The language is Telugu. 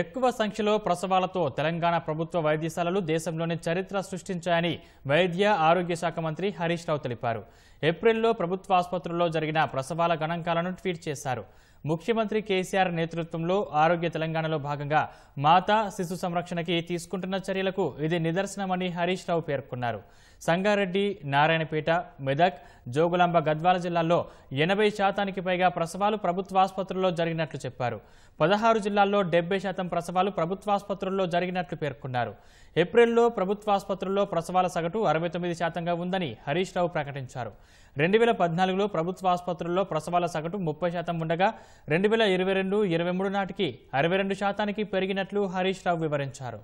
ఎక్కువ సంఖ్యలో ప్రసవాలతో తెలంగాణ ప్రభుత్వ వైద్యశాలలు దేశంలోనే చరిత్ర సృష్టించాయని వైద్య ఆరోగ్య శాఖ మంత్రి హరీష్ రావు తెలిపారు ఏప్రిల్లో ప్రభుత్వ ఆసుపత్రుల్లో జరిగిన ప్రసవాల గణాంకాలను ట్వీట్ చేశారు ముఖ్యమంత్రి కేసీఆర్ నేతృత్వంలో ఆరోగ్య తెలంగాణలో భాగంగా మాతా శిశు సంరక్షణకి తీసుకుంటున్న చర్యలకు ఇది నిదర్శనమని హరీష్ రావు పేర్కొన్నారు సంగారెడ్డి నారాయణపేట మెదక్ జోగులాంబ గద్వాల జిల్లాల్లో ఎనభై శాతానికి పైగా ప్రసవాలు ప్రభుత్వాసుపత్రుల్లో జరిగినట్లు చెప్పారు పదహారు జిల్లాల్లో డెబ్బై శాతం ప్రసవాలు ప్రభుత్వాసుపత్రుల్లో జరిగినట్లు పేర్కొన్నారు ఏప్రిల్లో ప్రభుత్వాసుపత్రుల్లో ప్రసవాల సగటు అరవై తొమ్మిది శాతంగా ఉందని హరీష్ రావు ప్రకటించారు రెండు వేల పద్నాలుగులో ప్రభుత్వ ఆసుపత్రుల్లో ప్రసవాల సగటు ముప్పై శాతం ఉండగా రెండు వేల ఇరవై రెండు ఇరవై మూడు నాటికి అరవై రెండు శాతానికి పెరిగినట్లు హరీష్ రావు వివరించారు